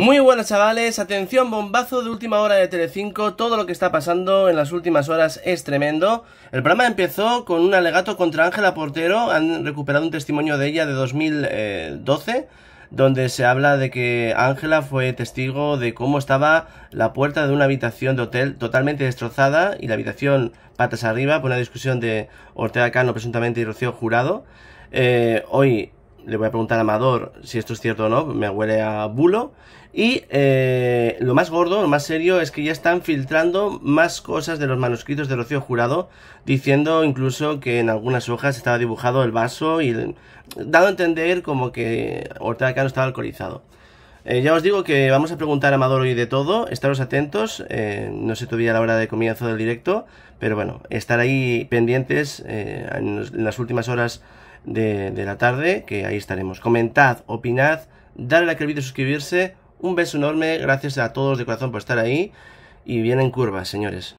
Muy buenas chavales, atención bombazo de última hora de Telecinco, todo lo que está pasando en las últimas horas es tremendo. El programa empezó con un alegato contra Ángela Portero, han recuperado un testimonio de ella de 2012 eh, donde se habla de que Ángela fue testigo de cómo estaba la puerta de una habitación de hotel totalmente destrozada y la habitación patas arriba por una discusión de Ortega Cano presuntamente y Rocío Jurado. Eh, hoy le voy a preguntar a Amador si esto es cierto o no, me huele a bulo. Y eh, lo más gordo, lo más serio, es que ya están filtrando más cosas de los manuscritos de Rocío Jurado, diciendo incluso que en algunas hojas estaba dibujado el vaso y dado a entender como que Ortega no estaba alcoholizado. Eh, ya os digo que vamos a preguntar a Amador hoy de todo, estaros atentos, eh, no sé todavía la hora de comienzo del directo, pero bueno, estar ahí pendientes en las últimas horas de, la tarde, que ahí estaremos. Comentad, opinad, darle like al vídeo, suscribirse. Un beso enorme, gracias a todos de corazón por estar ahí. Y bien en curvas, señores.